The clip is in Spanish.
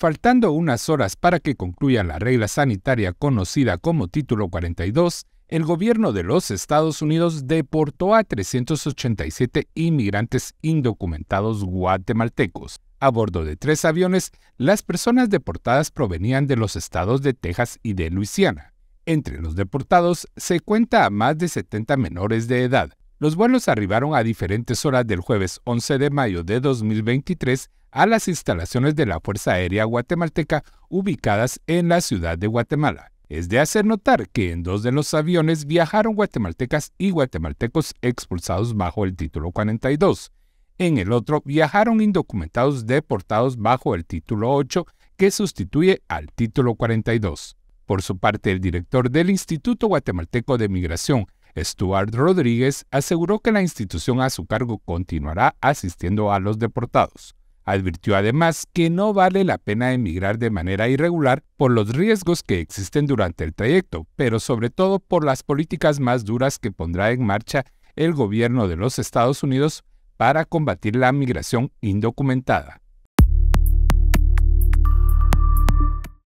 Faltando unas horas para que concluya la regla sanitaria conocida como Título 42, el gobierno de los Estados Unidos deportó a 387 inmigrantes indocumentados guatemaltecos. A bordo de tres aviones, las personas deportadas provenían de los estados de Texas y de Luisiana. Entre los deportados se cuenta a más de 70 menores de edad. Los vuelos arribaron a diferentes horas del jueves 11 de mayo de 2023 a las instalaciones de la Fuerza Aérea Guatemalteca ubicadas en la ciudad de Guatemala. Es de hacer notar que en dos de los aviones viajaron guatemaltecas y guatemaltecos expulsados bajo el título 42. En el otro viajaron indocumentados deportados bajo el título 8 que sustituye al título 42. Por su parte, el director del Instituto Guatemalteco de Migración, Stuart Rodríguez, aseguró que la institución a su cargo continuará asistiendo a los deportados. Advirtió además que no vale la pena emigrar de manera irregular por los riesgos que existen durante el trayecto, pero sobre todo por las políticas más duras que pondrá en marcha el gobierno de los Estados Unidos para combatir la migración indocumentada.